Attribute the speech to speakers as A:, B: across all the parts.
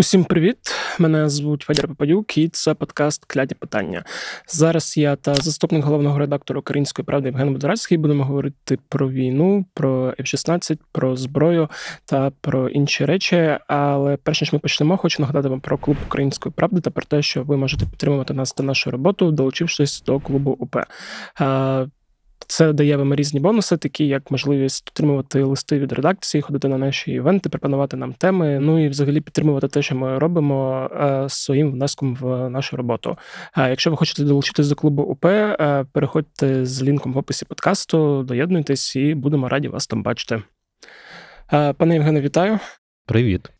A: Усім привіт! Мене звуть Федір Попадюк, і це подкаст Кляді питання. Зараз я та заступник головного редактора Української правди Євген Будорадський будемо говорити про війну, про F-16, про зброю та про інші речі. Але перш ніж ми почнемо, хочу нагадати вам про клуб Української правди та про те, що ви можете підтримувати нас та нашу роботу, долучившись до клубу УП. Це дає вам різні бонуси, такі як можливість отримувати листи від редакції, ходити на наші івенти, пропонувати нам теми. Ну і взагалі підтримувати те, що ми робимо е, своїм внеском в нашу роботу. А е, якщо ви хочете долучитись до клубу УП, е, переходьте з лінком в описі подкасту, доєднуйтесь і будемо раді вас там бачити. Пане Євгене, вітаю. Привіт.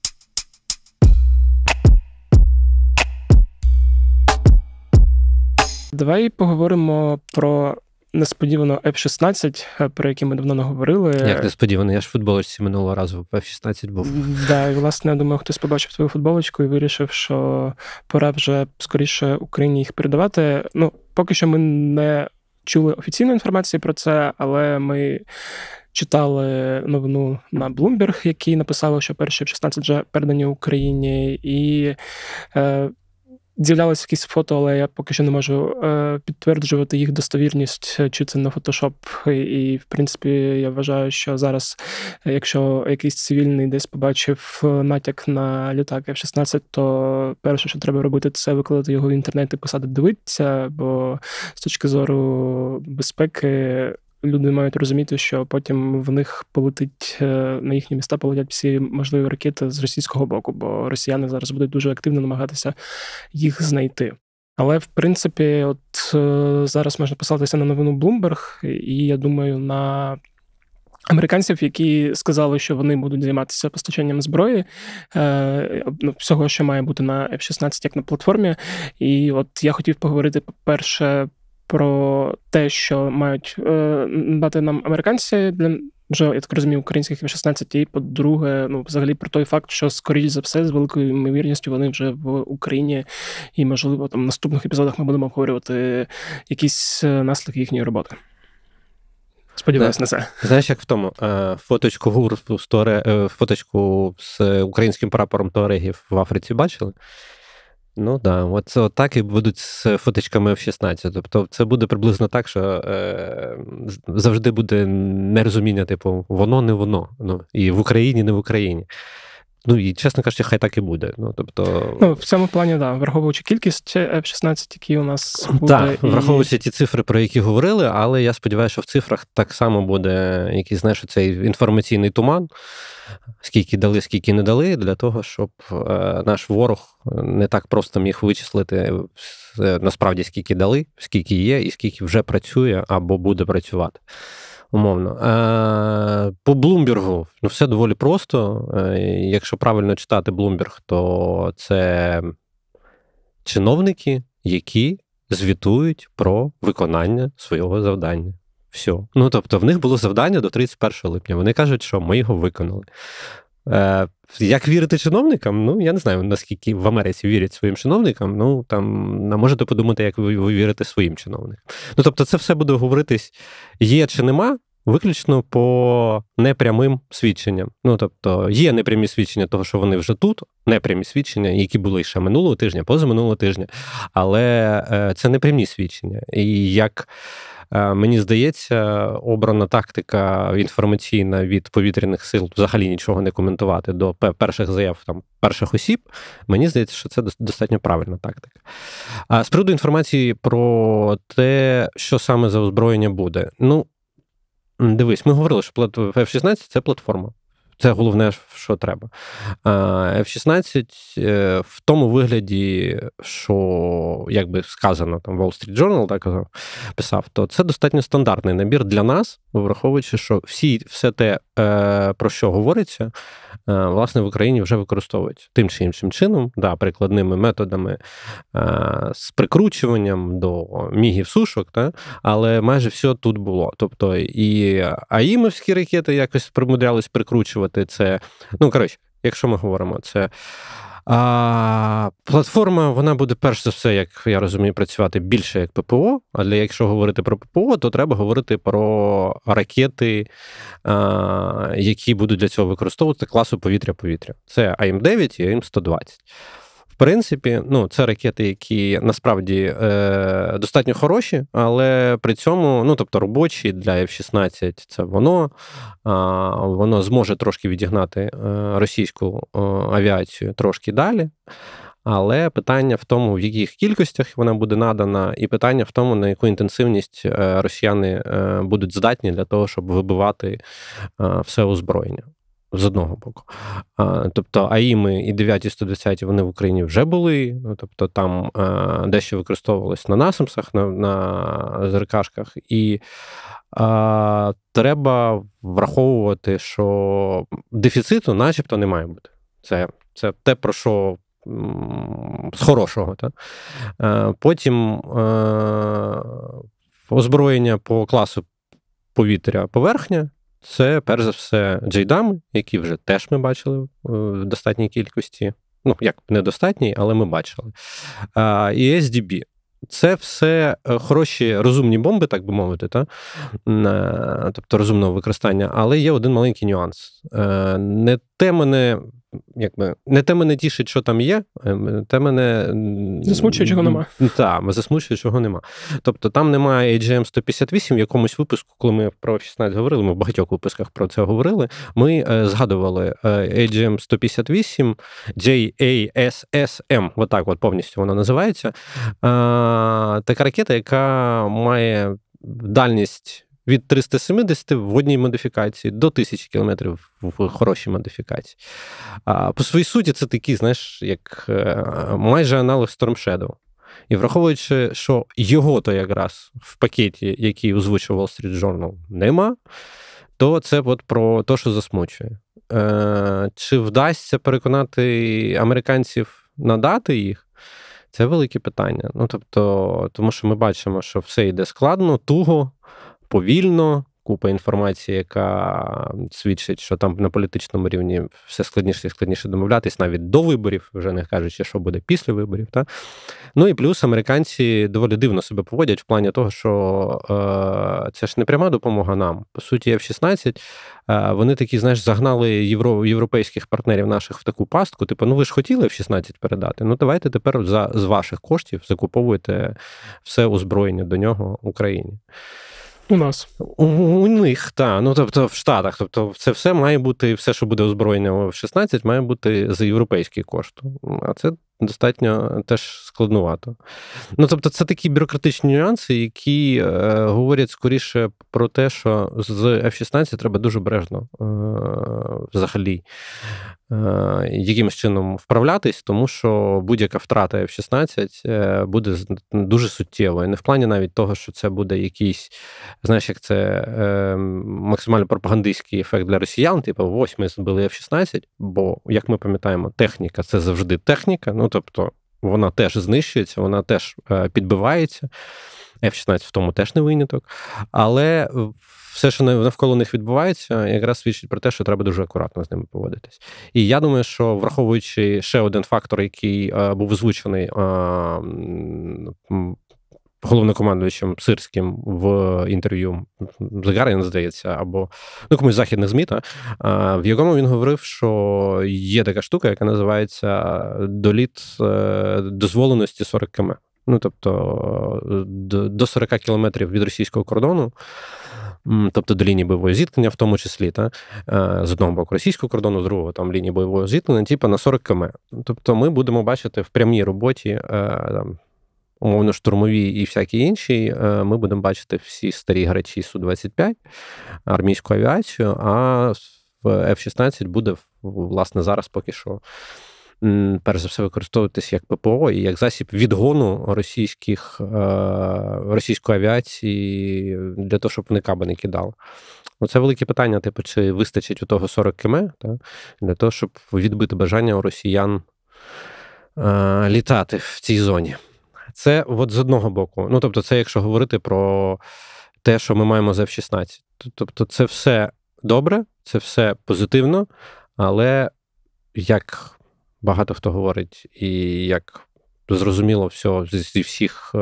A: Давай поговоримо про несподівано f 16 е, про які ми давно не говорили. Як
B: несподівано, я ж футболочці минулого разу в f 16 був.
A: Да, і власне я думаю, хтось побачив свою футболочку і вирішив, що пора вже скоріше Україні їх передавати. Ну, поки що ми не чули офіційної інформації про це, але ми. Читали новину на Bloomberg, який написали, що перші в 16 вже передані Україні, і е, З'являлися якісь фото, але я поки що не можу е, підтверджувати їх достовірність, е, чи це на фотошоп. І, в принципі, я вважаю, що зараз, е, якщо якийсь цивільний десь побачив натяк на літак F-16, то перше, що треба робити, це викладати його в інтернет і посади. дивитися, бо з точки зору безпеки люди мають розуміти, що потім в них полетить е, на їхні міста, полетять всі можливі ракети з російського боку, бо росіяни зараз будуть дуже активно намагатися їх знайти. Але в принципі, от е, зараз можна посилатися на новину Bloomberg, і я думаю, на американців, які сказали, що вони будуть займатися постачанням зброї е, ну, всього, що має бути на F-16, як на платформі. І от я хотів поговорити, по-перше, про те, що мають е, дати нам американці для. Вже я так розумію, українських 16, і по-друге, ну взагалі про той факт, що скоріш за все, з великою ймовірністю, вони вже в Україні, і можливо там в наступних епізодах ми будемо обговорювати якісь е, наслідки їхньої роботи. Сподіваюсь да. на це.
B: Знаєш, як в тому е, фоточку гурту з фоточку з українським прапором Туарегів в Африці бачили? Ну да, от це так і будуть з фоточками в 16. Тобто, це буде приблизно так, що е, завжди буде нерозуміння, типу, воно не воно. Ну і в Україні, не в Україні. Ну і чесно кажучи, хай так і буде. Ну тобто, ну
A: в цьому плані, да, враховуючи кількість F-16, які у нас буде, Так, і... враховуючи
B: ті цифри, про які говорили, але я сподіваюся, що в цифрах так само буде якийсь знаєш, цей інформаційний туман, скільки дали, скільки не дали, для того, щоб е, наш ворог е, не так просто міг вичислити е, насправді скільки дали, скільки є, і скільки вже працює або буде працювати умовно. Е, по Блумбергу ну, все доволі просто. Е, якщо правильно читати Блумберг, то це чиновники, які звітують про виконання свого завдання. Все. Ну тобто, в них було завдання до 31 липня. Вони кажуть, що ми його виконали. Е, як вірити чиновникам? Ну я не знаю, наскільки в Америці вірять своїм чиновникам. Ну там не можете подумати, як ви, ви вірите своїм чиновникам. Ну тобто, це все буде говоритись, є чи нема. Виключно по непрямим свідченням. Ну тобто є непрямі свідчення того, що вони вже тут, непрямі свідчення, які були ще минулого тижня, позаминулого тижня, але е, це непрямі свідчення. І як Е, мені здається, обрана тактика інформаційна від повітряних сил взагалі нічого не коментувати до перших заяв там перших осіб. Мені здається, що це достатньо правильна тактика. А з приводу інформації про те, що саме за озброєння буде. Ну дивись, ми говорили, що F-16 це платформа. Це головне, що треба. F-16 е, в тому вигляді, що, як би сказано, там Wall Street Journal так писав, то це достатньо стандартний набір для нас, враховуючи, що всі, все те, е, про що говориться, е, власне, в Україні вже використовують тим чи іншим чином, да, прикладними методами з прикручуванням до мігів сушок, та, але майже все тут було. Тобто і АІМовські ракети якось примудрялись прикручувати використовувати це. Ну, коротше, якщо ми говоримо це. А Платформа вона буде перш за все, як я розумію, працювати більше як ППО. Але якщо говорити про ППО, то треба говорити про ракети, а, які будуть для цього використовувати класу повітря-повітря. Це АМ-9 і АМ-120 принципі, ну це ракети, які насправді е, достатньо хороші, але при цьому, ну тобто, робочі для F-16 це воно а, воно зможе трошки відігнати е, російську авіацію трошки далі. Але питання в тому, в яких кількостях вона буде надана, і питання в тому, на яку інтенсивність е, росіяни е, будуть здатні для того, щоб вибивати все озброєння з одного боку. А, Тобто АІМи і 9, і 110 вони в Україні вже були. Ну, Тобто там а, е, дещо використовувалось на насамсах, на на зеркашках. І а, треба враховувати, що дефіциту начебто не має бути. Це, Це те, про що. З хорошого. Та? Е, потім е- озброєння по класу повітря поверхня це перш за все джейдами, які вже теж ми бачили е, в достатній кількості. Ну, як недостатній, але ми бачили. А, І SDB. Це все е, хороші розумні бомби, так би мовити, та? Е, тобто розумного використання, але є один маленький нюанс. Не те мене якби не те мене тішить, що там є, е, те мене засмучує, чого нема. Так, засмучує, чого нема. Тобто там немає agm 158 в якомусь випуску, коли ми про 16 говорили, ми в багатьох випусках про це говорили. Ми е, згадували agm 158 JASSM, отак от повністю вона називається. Е, така ракета, яка має дальність від 370 в одній модифікації до 1000 км в хорошій модифікації. А по своїй суті, це такі, знаєш, як е, майже аналог Storm Shadow. І враховуючи, що його то якраз в пакеті, який озвучив Wall Street Journal, нема, то це от про те, що засмучує. Е, Чи вдасться переконати американців надати їх? Це велике питання. Ну тобто, тому що ми бачимо, що все йде складно, туго повільно. Купа інформації, яка свідчить, що там на політичному рівні все складніше і складніше домовлятись, навіть до виборів, вже не кажучи, що буде після виборів. Та? Ну і плюс американці доволі дивно себе поводять в плані того, що е, це ж не пряма допомога нам. По суті, F-16, е, вони такі, знаєш, загнали євро, європейських партнерів наших в таку пастку. Типу, ну ви ж хотіли F-16 передати. Ну давайте тепер за, з ваших коштів закуповуєте все озброєння до нього Україні. У нас у, у них так. Ну тобто в Штатах, тобто, це все має бути, все, що буде озброєння в 16, має бути за європейський кошт. А це достатньо е, теж складнувато. Ну тобто, це такі бюрократичні нюанси, які е, говорять скоріше про те, що з F-16 треба дуже обережно е, взагалі е, якимось чином вправлятись, тому що будь-яка втрата F-16 е, буде дуже суттєвою. Не в плані навіть того, що це буде якийсь, знаєш, як це е, максимально пропагандистський ефект для росіян, типу ось ми збили F-16, бо як ми пам'ятаємо, техніка це завжди техніка. Ну тобто вона теж знищується, вона теж е, підбивається. F-16 в тому теж не виняток. Але все, що навколо них відбувається, якраз свідчить про те, що треба дуже акуратно з ними поводитись. І я думаю, що враховуючи ще один фактор, який е, був озвучений е, головнокомандуючим сирським в інтерв'ю Загарин, здається, або ну комусь західних змі, та, в якому він говорив, що є така штука, яка називається доліт е, дозволеності 40 км. Ну тобто до 40 кілометрів від російського кордону. Тобто до лінії бойового зіткнення, в тому числі, та, е, з одного боку російського кордону, з другого там лінії бойового зіткнення, типу на 40 км. Тобто ми будемо бачити в прямій роботі е, там, умовно штурмові і всякі інші, е, ми будемо бачити всі старі грачі су 25 армійську авіацію. А в F-16 буде власне зараз поки що. Перш за все використовуватись як ППО і як засіб відгону російських е, російської авіації для того, щоб вони каби не кидали. Оце велике питання, типу, чи вистачить у того 40 км та, для того, щоб відбити бажання у росіян е, літати в цій зоні. Це от з одного боку. Ну тобто, це якщо говорити про те, що ми маємо з F-16. Тобто, це все добре, це все позитивно, але як багато хто говорить, і як зрозуміло, все зі всіх е,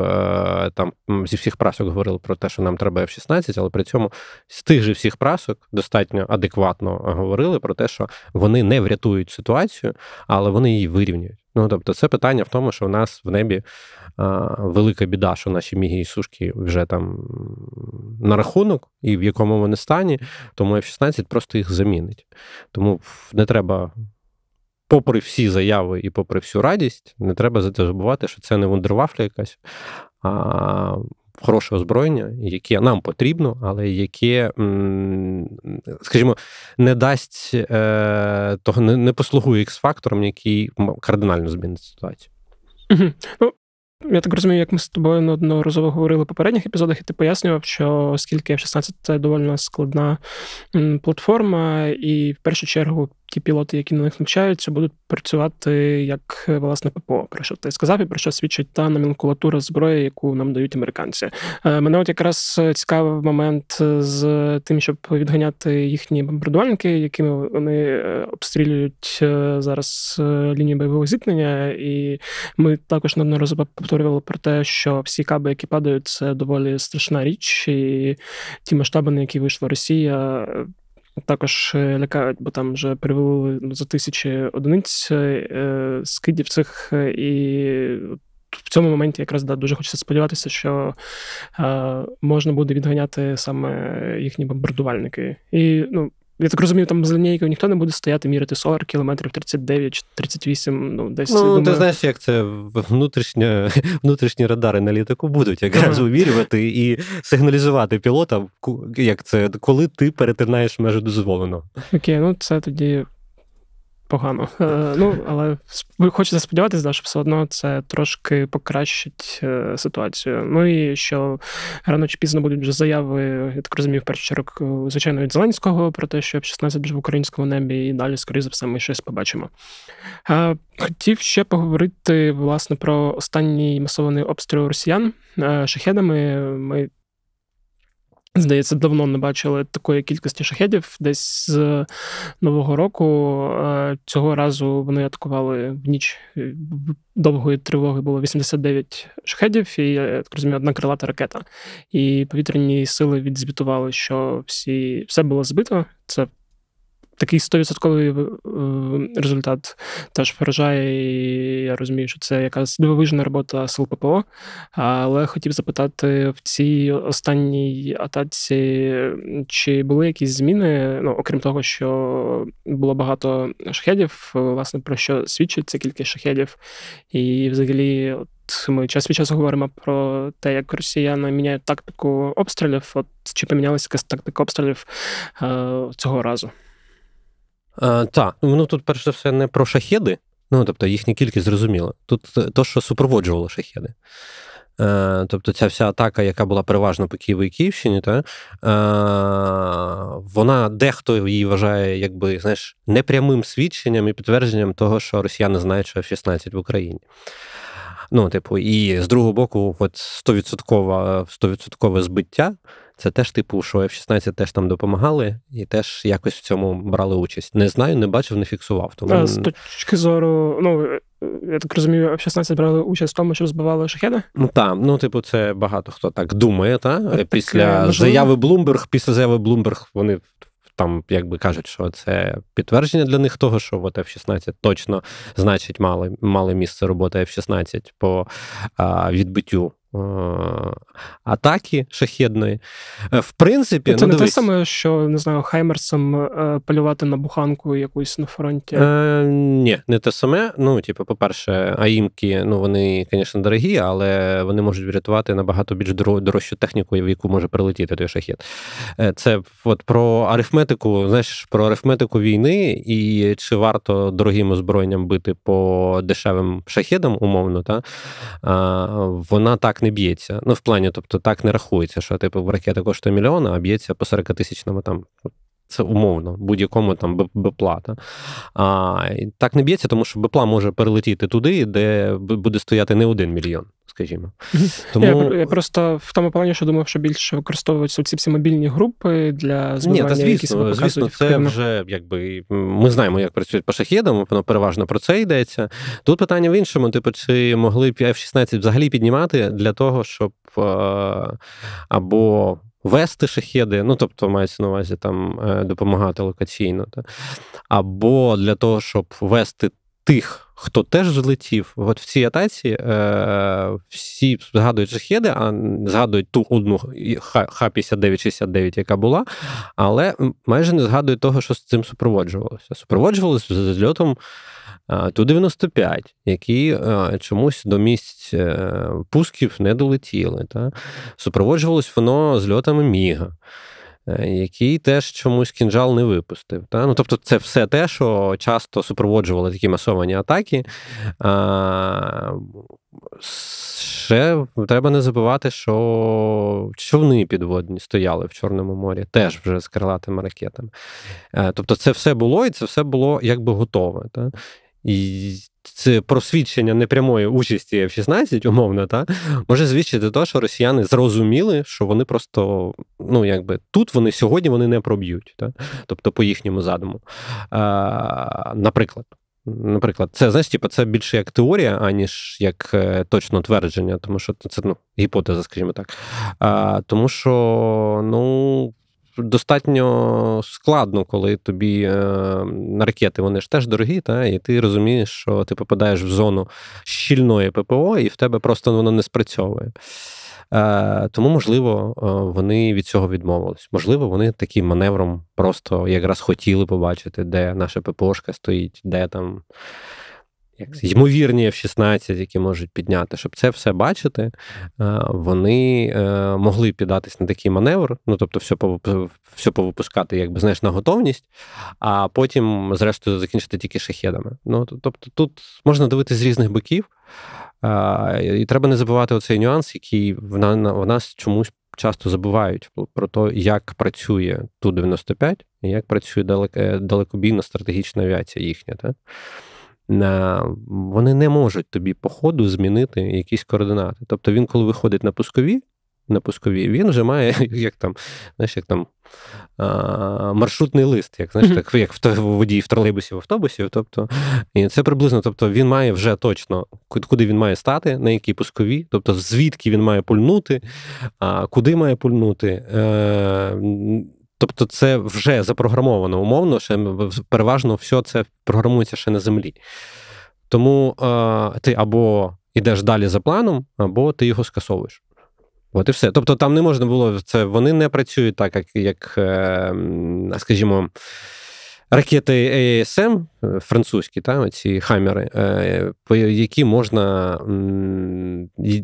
B: там зі всіх прасок говорили про те, що нам треба F-16, але при цьому з тих же всіх прасок достатньо адекватно говорили про те, що вони не врятують ситуацію, але вони її вирівнюють. Ну, тобто, це питання в тому, що в нас в небі а, велика біда, що наші міги і сушки вже там на рахунок, і в якому вони стані, тому F-16 просто їх замінить. Тому не треба, попри всі заяви і попри всю радість, не треба забувати, що це не вундервафля якась, а хороше озброєння, яке нам потрібно, але яке, скажімо, не дасть е, того, не послугує X-фактором, який кардинально змінить ситуацію.
A: Ну, я так розумію, як ми з тобою неодноразово говорили в попередніх епізодах, і ти пояснював, що оскільки F-16 це доволі складна платформа, і в першу чергу ті пілоти, які на них навчаються, будуть працювати як е, власне ППО, про що ти сказав, і про що свідчить та номенклатура зброї, яку нам дають американці. Е, мене от якраз е, цікавий момент з тим, щоб відганяти їхні бомбардувальники, якими вони обстрілюють зараз лінію бойового зіткнення, і ми також неодноразово повторювали про те, що всі каби, які падають, це доволі страшна річ, і ті масштаби, на які вийшла Росія. Також е, лякають, бо там вже привели ну, за тисячі одиниць е, е, скидів цих і. В цьому моменті якраз да, дуже хочеться сподіватися, що е, можна буде відганяти саме їхні бомбардувальники. І ну, я так розумію, там з лінійкою ніхто не буде стояти, мірити 40 кілометрів, 39 чи 38, ну десь. Ну, думаю... ти знаєш,
B: як це внутрішнє, внутрішні радари на літаку будуть якраз увірювати і сигналізувати пілота, як це, коли ти перетинаєш межу дозволеного.
A: Окей, ну це тоді погано. Е, ну, але хочеться сподіватися, да, що все одно це трошки покращить е, ситуацію. Ну і що рано чи пізно будуть вже заяви, я так розумію, в перший чергу, е, звичайно, від Зеленського про те, що F-16 вже в українському небі, і далі, скоріше за все, ми щось побачимо. Хотів ще поговорити власне про останній масований обстріл росіян шахедами. Ми Здається, давно не бачили такої кількості шахедів. Десь з е, нового року е, цього разу вони атакували в ніч е, довгої тривоги. Було 89 шахедів, і я так розумію, одна крилата ракета. І повітряні сили відзвітували, що всі все було збито. Це такий стовідсотковий е, результат теж вражає. і Я розумію, що це якась дивовижна робота сил ППО. Але хотів запитати в цій останній атаці, чи були якісь зміни? Ну, окрім того, що було багато шахедів, власне, про що свідчиться ця кількість шахедів, і взагалі. Ми час від часу говоримо про те, як росіяни міняють тактику обстрілів. От чи помінялася якась тактика обстрілів е, цього разу?
B: Е, так, ну тут, перш за все, не про шахеди, ну тобто їхня кількість зрозуміла. Тут е, то, що супроводжувало шахеди. Е, тобто ця вся атака, яка була переважно по Києву і Київщині, та, вона дехто її вважає якби, знаєш, непрямим свідченням і підтвердженням того, що росіяни знають, що F-16 в Україні. Ну, типу, І з другого боку, от 100%, 100% збиття це теж типу, що F-16 теж там допомагали і теж якось в цьому брали участь. Не знаю, не бачив, не фіксував. Тому... Е, з
A: точки зору, ну е, я так розумію, F-16 брали участь в тому, що розбивали шахеди?
B: Ну так, ну типу, це багато хто так думає. Та е, а, після так, заяви Блумберг, після заяви Блумберг вони. Там, як би кажуть, що це підтвердження для них того, що от F-16 точно значить мали мали місце роботи F-16 по а, відбиттю Е, атаки шахідної. Е, в принципі, це ну, не те
A: саме, що не знаю, Хаймерсом е, полювати на буханку якусь на фронті.
B: Е, Ні, не те саме. Ну, типу, по-перше, аїмки, ну вони, звісно, дорогі, але вони можуть врятувати набагато більш дорожчу техніку, в яку може прилетіти той шахід. Це от про арифметику, знаєш, про арифметику війни і чи варто дорогим озброєнням бити по дешевим шахідам, умовно, та? вона так так не б'ється. Ну, в плані, тобто, так не рахується, що типу ракета коштує мільйон, а б'ється по 40 тисячному там. Це умовно, будь-якому там бепла. Та? А, Так не б'ється, тому що бепла може перелетіти туди, де буде стояти не один мільйон скажімо. Тому
A: я, я просто в тому плані, що думав, що більше використовуються ці всі мобільні групи для збивання, Ні, та звісно, які себе звісно, це активно.
B: вже якби ми знаємо, як працюють по шахідам, воно переважно про це йдеться. Тут питання в іншому: типу, чи могли б F-16 взагалі піднімати для того, щоб е, або. Вести шахеди, ну тобто мається на увазі там е, допомагати локаційно, та? або для того, щоб вести тих. Хто теж злетів, от в цій атаці е, всі згадують шахіди, а згадують ту одну х 5969 яка була, але майже не згадують того, що з цим супроводжувалося. Супроводжувалося з зльотом е, Ту-95, які е, чомусь до місць е, пусків не долетіли. Та? Супроводжувалось воно зльотами Міга. Е, який теж чомусь кінжал не випустив. Та? Ну, Тобто, це все те, що часто супроводжували такі масовані атаки. А, Ще треба не забувати, що човни підводні стояли в Чорному морі, теж вже з крилатими ракетами. Е, тобто, це все було і це все було якби готове. Та? І це просвідчення непрямої участі f 16, умовно, та може звідчити те, що росіяни зрозуміли, що вони просто ну якби тут вони сьогодні вони не проб'ють, та? тобто по їхньому задуму. А, Наприклад, наприклад, це знаєш, типу, це більше як теорія, аніж як е, точно твердження, тому що це ну, гіпотеза, скажімо так. А, Тому що ну достатньо складно, коли тобі е, на ракети вони ж теж дорогі, та і ти розумієш, що ти попадаєш в зону щільної ППО, і в тебе просто воно не спрацьовує. Е, тому, можливо, е, вони від цього відмовились. Можливо, вони таким маневром просто якраз хотіли побачити, де наша ППОшка стоїть, де там ймовірні F-16, які можуть підняти, щоб це все бачити, е, вони е, могли піддатись на такий маневр, ну тобто, все все повипускати, якби знаєш, на готовність, а потім, зрештою, закінчити тільки шахедами. Ну тобто, тут можна дивитися з різних боків, е, і треба не забувати оцей нюанс, який в нас чомусь. Часто забувають про те, як працює Ту-95 і як працює далекобійна стратегічна авіація їхня. Так? вони не можуть тобі по ходу змінити якісь координати. Тобто він, коли виходить на пускові, на пускові, він вже має як там, знаєш, як там а, маршрутний лист, як знаєш, так, як в водії в тролейбусі, в автобусі. Тобто, і це приблизно, тобто він має вже точно, куди він має стати, на якій пускові, тобто звідки він має пульнути, а, куди має пульнути. А, е, Тобто, це вже запрограмовано умовно, ще переважно все це програмується ще на землі. Тому е, ти або йдеш далі за планом, або ти його скасовуєш. От і все. Тобто там не можна було це. Вони не працюють так, як, як е, скажімо ракети ASM, е, французькі, та ці хамери, е, які можна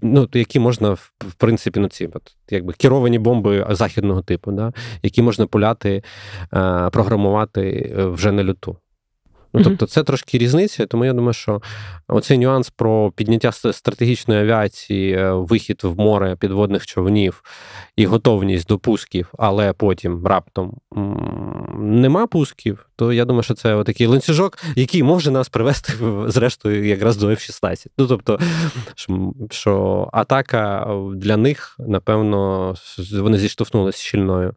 B: ну, які можна в принципі ну, ці, от, якби керовані бомби західного типу, да, які можна пуляти, е, програмувати вже на люту. Ну, Тобто це трошки різниця, тому я думаю, що оцей нюанс про підняття стратегічної авіації, е, вихід в море підводних човнів і готовність до пусків, але потім раптом нема пусків, то я думаю, що це такий ланцюжок, який може нас привести зрештою якраз до F-16. Ну тобто, що атака е, для них, напевно, вони зіштовхнулися з щільною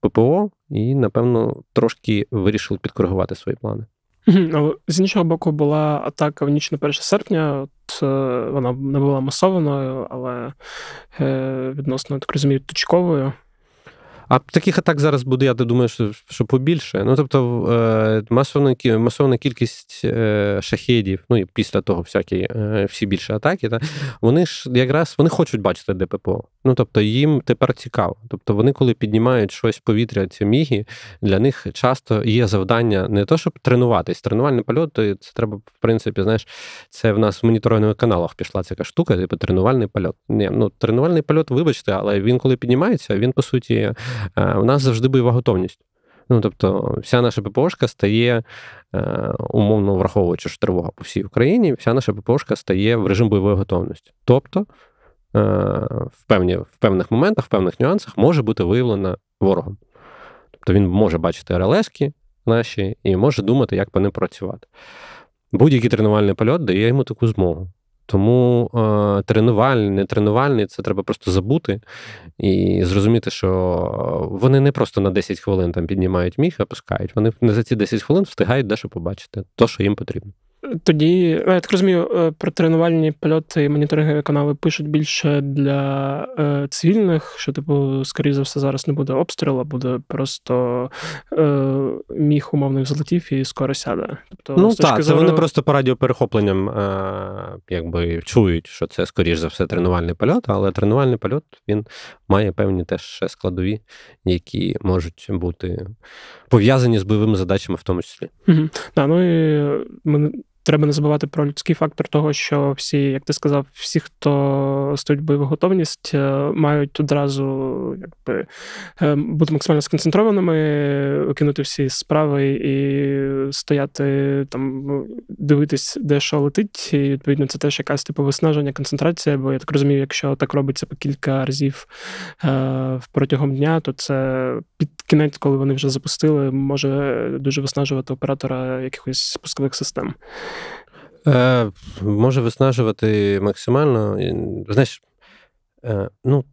B: ППО і, напевно, трошки вирішили підкоригувати свої плани.
A: З іншого боку, була атака в ніч на 1 серпня. От, е, Вона не була масованою, але е, відносно так розумію, точковою.
B: А таких атак зараз буде, я думаю, що що побільше. Ну тобто, е, масовна масовна кількість е, шахідів, ну і після того всякі е, всі більше атаки, та, вони ж якраз вони хочуть бачити ДППО. Ну тобто їм тепер цікаво. Тобто вони, коли піднімають щось в повітря, ці міги, для них часто є завдання не то, щоб тренуватись. Тренувальний польот, то це треба, в принципі, знаєш, це в нас в моніторингових каналах пішла ця штука, типу тренувальний польот. Ні, ну тренувальний польот, вибачте, але він коли піднімається, він по суті. Е, у нас завжди бойова готовність. Ну, тобто, вся наша ППОшка стає е, умовно враховуючи, що тривога по всій Україні, вся наша ППОшка стає в режим бойової готовності. Тобто, е, в певні, в певних моментах, в певних нюансах може бути виявлена ворогом. Тобто він може бачити РЛСки наші і може думати, як по ним працювати. Будь-який тренувальний польот дає йому таку змогу. Тому е, тренувальний, не тренувальний, це треба просто забути і зрозуміти, що вони не просто на 10 хвилин там піднімають міг, опускають. Вони не за ці 10 хвилин встигають дещо побачити, то, що їм потрібно
A: тоді, я так розумію, е, про тренувальні польоти і моніторингові канали пишуть більше для е, цивільних, що, типу, скоріше за все, зараз не буде обстрілу, а буде просто е, міг умовних злетів і скоро сяде. Тобто, ну, так, зору... це вони просто
B: по радіоперехопленням е, якби чують, що це, скоріш за все, тренувальний польот, але тренувальний польот він має певні теж складові, які можуть бути пов'язані з бойовими задачами, в тому числі.
A: Угу. Да, ну і е, ми треба не забувати про людський фактор того, що всі, як ти сказав, всі, хто стоїть в бойову готовність, е, мають одразу якби е, бути максимально сконцентрованими, кинути всі справи і стояти там, ну, дивитись, де що летить. І відповідно це теж якась типу виснаження, концентрація. Бо я так розумію, якщо так робиться по кілька разів протягом дня, то це під кінець, коли вони вже запустили може дуже виснажувати оператора якихось спускових систем.
B: Е, Може виснажувати максимально. Знаєш, е, ну,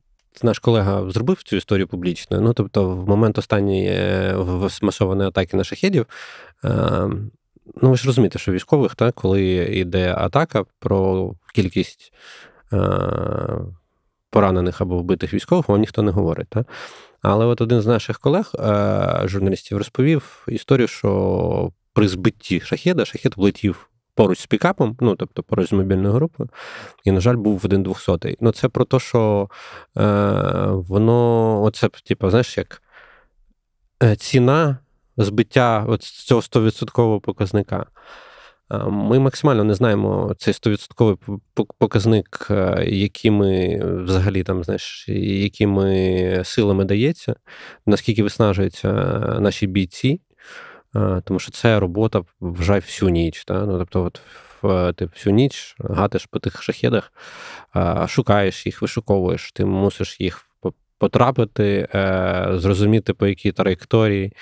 B: наш колега зробив цю історію публічно. Ну, тобто, в момент останньої е, масованої атаки на шахідів, Е, Ну, ви ж розумієте, що військових, так, коли йде атака про кількість е, поранених або вбитих військових, вам ніхто не говорить. Так? Але от один з наших колег, е, журналістів, розповів історію, що при збитті шахеда шахет влетів поруч з пікапом, ну тобто поруч з мобільною групою, і, на жаль, був один двохсотий. Ну, це про те, що е, воно, оце, типу, знаєш, як е, ціна збиття от цього 100% показника. Е, ми максимально не знаємо цей стовідсотковий показник, е, якими е, взагалі там знаєш, якими силами дається, наскільки виснажуються наші бійці, тому що це робота вжай всю ніч. Та? Ну, тобто, от ти всю ніч гатиш по тих шахедах, шукаєш їх, вишуковуєш, ти мусиш їх потрапити, зрозуміти по якій траєкторії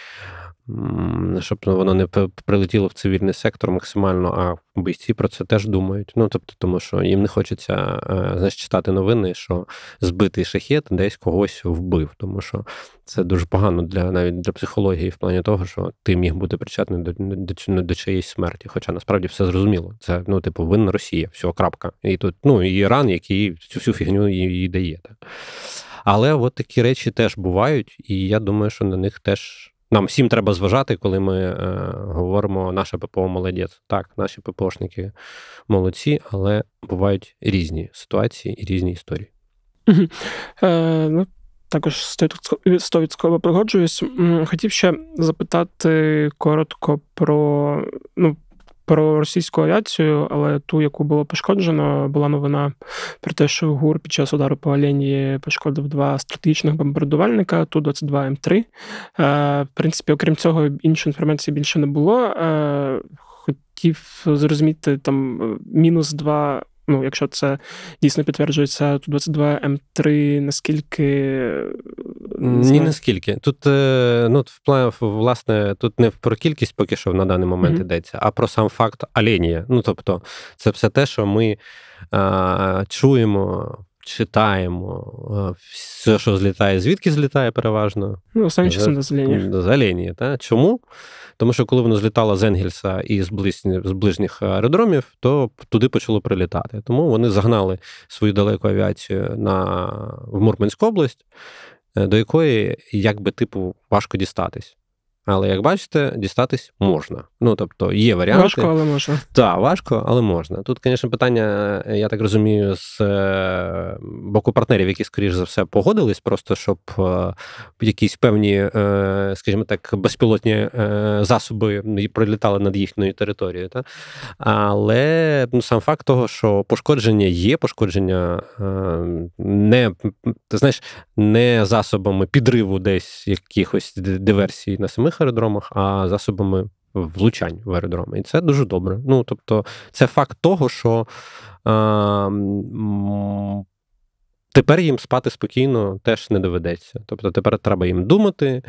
B: щоб воно не прилетіло в цивільний сектор максимально, а бійці про це теж думають. Ну тобто, тому що їм не хочеться е, знаєш, читати новини, що збитий шахет десь когось вбив, тому що це дуже погано для навіть для психології, в плані того, що ти міг бути причетний до до, до, до чиєїсь смерті. Хоча насправді все зрозуміло. Це ну, типу, винна Росія, все, крапка. І тут ну і Іран, який цю всю фігню їй дає. Але от такі речі теж бувають, і я думаю, що на них теж. Нам всім треба зважати, коли ми е, говоримо, наше ППО молодець. Так, наші ППОшники молодці, але бувають різні ситуації і різні історії.
A: Е, ну, Також 100% погоджуюсь. Хотів ще запитати коротко про ну, про російську авіацію, але ту, яку було пошкоджено, була новина про те, що ГУР під час удару по Олені пошкодив два стратегічних бомбардувальника ту 22 м 3 В принципі, окрім цього, іншої інформації більше не було. Е, хотів зрозуміти там е, мінус два Ну, якщо це дійсно підтверджується, то 22 М3 наскільки е, ні,
B: наскільки тут е, ну в власне тут не про кількість поки що на даний момент mm-hmm. йдеться, а про сам факт алінія. Ну тобто, це все те, що ми а, чуємо читаємо е, все, що злітає, звідки злітає переважно. Ну, останнім часом з Зелені. Та? Чому? Тому що коли воно злітало з Енгельса і з, ближ... з ближніх аеродромів, то туди почало прилітати. Тому вони загнали свою далеку авіацію на в Мурманську область, е, до якої, як би, типу, важко дістатись. Але як бачите, дістатись можна. Ну тобто є варіанти. Важко, але можна. Так, важко, але можна. Тут, звісно, питання, я так розумію, з е, боку партнерів, які, скоріш за все, погодились, просто щоб е, якісь певні, е, скажімо так, безпілотні засоби пролітали над їхньою територією. Та? Але ну, сам факт того, що пошкодження є, пошкодження не ти знаєш, не засобами підриву десь якихось диверсій на самих самих аеродромах, а засобами влучань в аеродроми. І це дуже добре. Ну тобто, це факт того, що е, тепер їм спати спокійно теж не доведеться. Тобто, тепер треба їм думати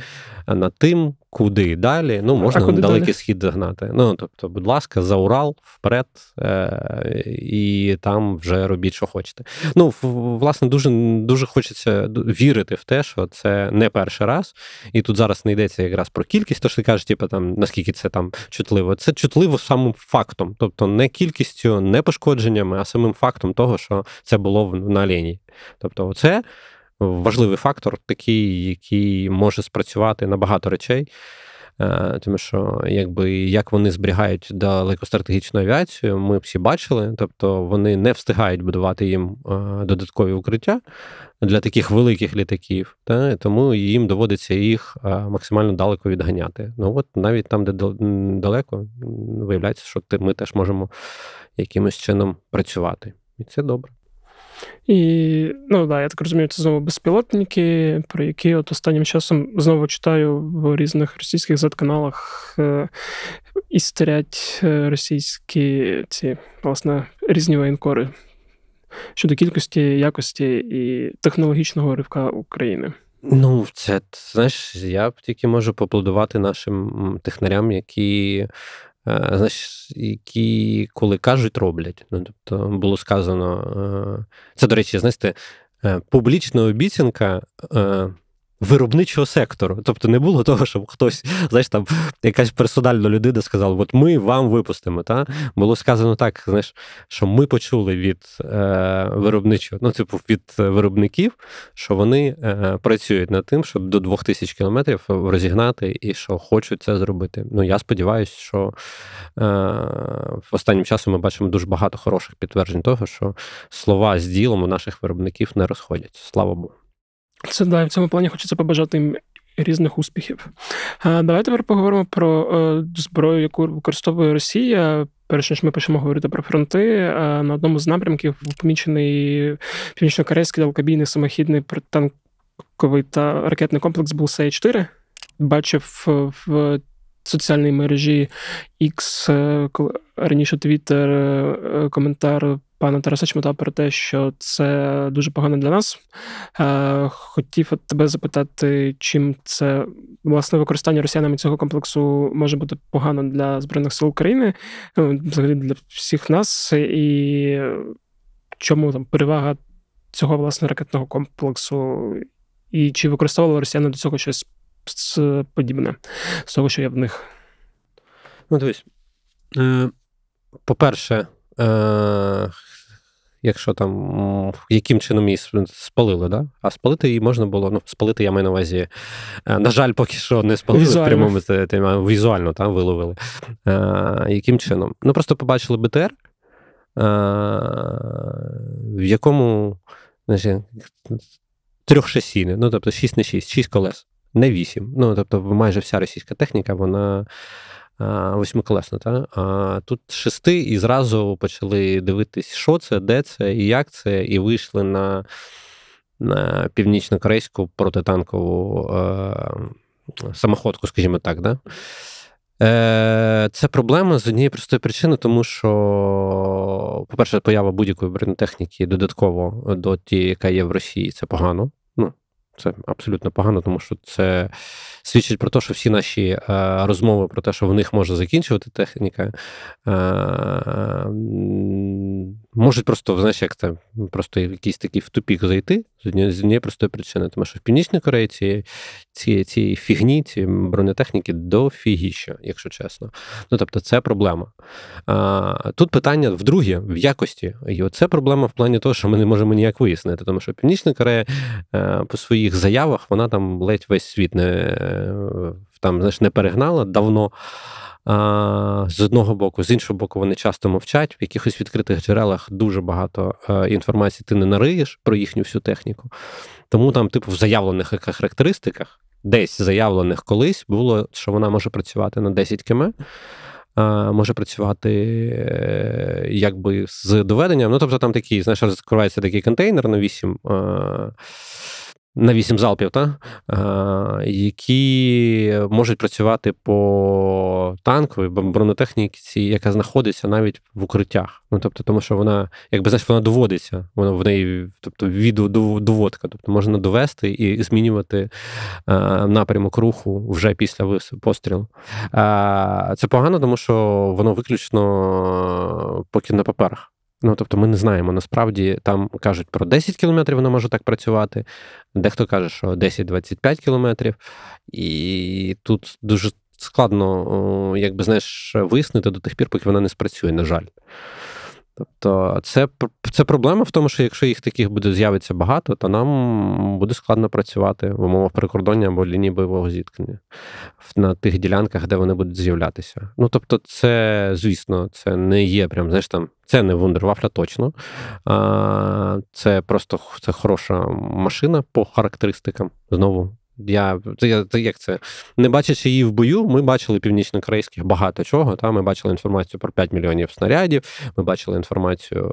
B: над тим, Куди далі? Ну, можна на далекий далі? схід загнати. Ну, тобто, будь ласка, за Урал вперед, е- і там вже робіть, що хочете. Ну, власне, дуже дуже хочеться вірити в те, що це не перший раз. І тут зараз не йдеться якраз про кількість, то що ти кажеш, типу, там наскільки це там чутливо. Це чутливо самим фактом, тобто не кількістю, не пошкодженнями, а самим фактом того, що це було на лінії. Тобто, це важливий фактор, такий, який може спрацювати на багато речей. Е, тому що якби як вони зберігають далекостратегічну авіацію, ми всі бачили, тобто вони не встигають будувати їм е, додаткові укриття для таких великих літаків, та тому їм доводиться їх е, максимально далеко відганяти. Ну от навіть там, де далеко, виявляється, що ми теж можемо якимось чином працювати, і це добре.
A: І ну да, я так розумію, це знову безпілотники, про які от останнім часом знову читаю в різних російських зет і стерять е, російські ці власне різні воєнкори щодо кількості, якості і технологічного ривка України. Ну,
B: це знаєш, я тільки можу поплодувати нашим технарям, які Е, знаєш, які коли кажуть, роблять. Ну, Тобто було сказано, е, це, до речі, знаєте, е, публічна обіцянка виробничого сектору. Тобто не було того, щоб хтось, знаєш, там якась персональна людина сказала, от ми вам випустимо. Та? Було сказано так, знаєш, що ми почули від е, виробничого, ну, типу, від виробників, що вони е, працюють над тим, щоб до 2000 кілометрів розігнати і що хочуть це зробити. Ну, я сподіваюся, що е, останнім часом ми бачимо дуже багато хороших підтверджень того, що слова з ділом у наших виробників не розходять. Слава Богу.
A: Це да, в цьому плані хочеться побажати їм різних успіхів. А, е, Давай тепер поговоримо про е, зброю, яку використовує Росія. Перш ніж ми почнемо говорити про фронти, е, на одному з напрямків помічений північно-корейський далекобійний самохідний протанковий та ракетний комплекс Булсей 4 бачив в соціальній мережі X, е, раніше Twitter, коментар пана Тараса Чмета про те, що це дуже погано для нас. Е, хотів от тебе запитати, чим це власне використання росіянами цього комплексу може бути погано для збройних сил України, ну, взагалі для всіх нас, і чому там перевага цього власне ракетного комплексу, і чи використовували росіяни до цього щось подібне з того, що є в них?
B: Ну, дивись. Е, по-перше, Е, якщо там яким чином її спалили, да? а спалити її можна було. Ну, спалити, я маю на увазі. Е, на жаль, поки що не спалили в прямому візуально там виловили. Е, яким чином? Ну просто побачили БТР, в якому значить, трьохшасійне, ну тобто 6 на 6, 6 колес, не 8. Ну тобто, майже вся російська техніка, вона восьмикласна, та? а тут шести, і зразу почали дивитись, що це, де це і як це, і вийшли на на північно-корейську протитанкову е, самоходку, скажімо так. Да? Е, Це проблема з однієї простої причини, тому що, по-перше, поява будь-якої бронетехніки додатково до тієї, яка є в Росії, це погано. Це абсолютно погано, тому що це свідчить про те, що всі наші е, розмови про те, що в них може закінчувати техніка, е, можуть просто, знаєш, як це просто якийсь такий в тупік зайти з однієї простої причини, тому що в Північній Кореї цієї ці, ці фігні, ці бронетехніки до фігіща, якщо чесно. Ну тобто, це проблема. А, Тут питання вдруге, в якості. І оце проблема в плані того, що ми не можемо ніяк вияснити, тому що Північна Корея е, по своїх заявах вона там ледь весь світ не е, там знаєш, не перегнала давно. З одного боку, з іншого боку, вони часто мовчать. В якихось відкритих джерелах дуже багато е, інформації ти не нариєш про їхню всю техніку. Тому там, типу, в заявлених характеристиках, десь заявлених колись, було, що вона може працювати на 10 км, може працювати е, якби з доведенням. Ну, тобто, там такий, знаєш, розкривається такий контейнер на 8 на вісім залпів, та? які можуть працювати по танковій бронетехніці, яка знаходиться навіть в укриттях. Ну, тобто, Тому що вона, якби знаєш, вона доводиться, вона в неї тобто, віддоводка. Тобто можна довести і змінювати напрямок руху вже після пострілу. Це погано, тому що воно виключно поки на паперах. Ну, тобто, ми не знаємо. Насправді там кажуть про 10 кілометрів, воно може так працювати. Дехто каже, що 10-25 кілометрів, і тут дуже складно, якби знаєш, вияснити до тих пір, поки вона не спрацює, на жаль. Тобто це це проблема в тому, що якщо їх таких буде з'явитися багато, то нам буде складно працювати в умовах прикордоння або лінії бойового зіткнення на тих ділянках, де вони будуть з'являтися. Ну тобто, це звісно, це не є прям знаєш там. Це не вундервафля точно. Це просто це хороша машина по характеристикам. Знову я ти, ти як це не бачачи її в бою, ми бачили північно багато чого. Та ми бачили інформацію про 5 мільйонів снарядів. Ми бачили інформацію,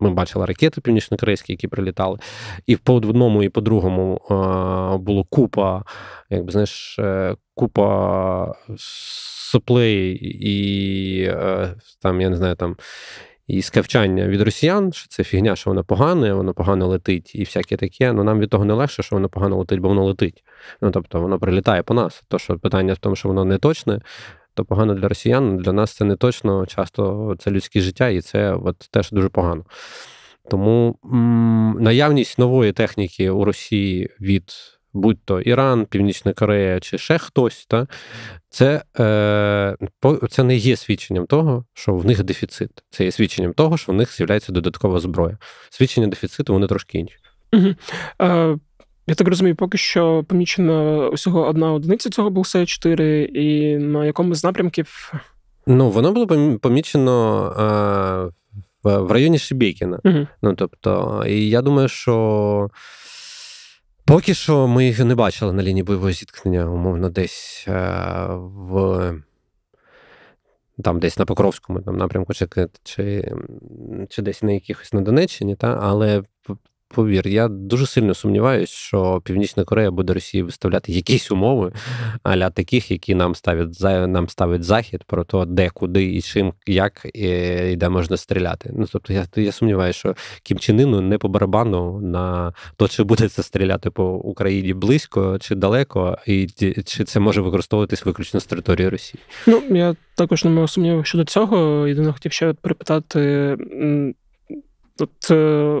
B: ми бачили ракети північнокорейські, які прилітали. І по одному, і по другому було купа, якби знаєш, е, купа суплей і е, там, я не знаю, там і скавчання від росіян, що це фігня, що воно погане, воно погано летить і всяке таке. Ну нам від того не легше, що воно погано летить, бо воно летить. Ну тобто воно прилітає по нас. То що питання в тому, що воно не точне, то погано для росіян. Для нас це не точно, часто це людське життя, і це от теж дуже погано. Тому м- наявність нової техніки у Росії від будь-то Іран, Північна Корея чи ще хтось, та, це е, це не є свідченням того, що в них дефіцит. Це є свідченням того, що в них з'являється додаткова зброя. Свідчення дефіциту вони трошки інші.
A: Е, я так розумію, поки що помічена усього одна одиниця цього Булсея 4, і на якому з напрямків.
B: Ну, воно було помічено е, в районі Шебєкіна. Угу. Ну, тобто, і я думаю, що Поки що ми їх не бачили на лінії бойового зіткнення, умовно, десь е, в там десь на Покровському там, напрямку, чи чи, чи десь на якихось на Донеччині, та? але Повір, я дуже сильно сумніваюся, що Північна Корея буде Росії виставляти якісь умови, аля таких, які нам ставить нам ставить захід про те, де, куди і чим, як і, і де можна стріляти. Ну тобто, я я сумніваюся, що Кім Іну не по барабану на то, чи буде це стріляти по Україні близько чи далеко, і чи це може використовуватись виключно з території Росії.
A: Ну я також не маю сумнівів щодо цього. Єдине хотів ще припитати. От е,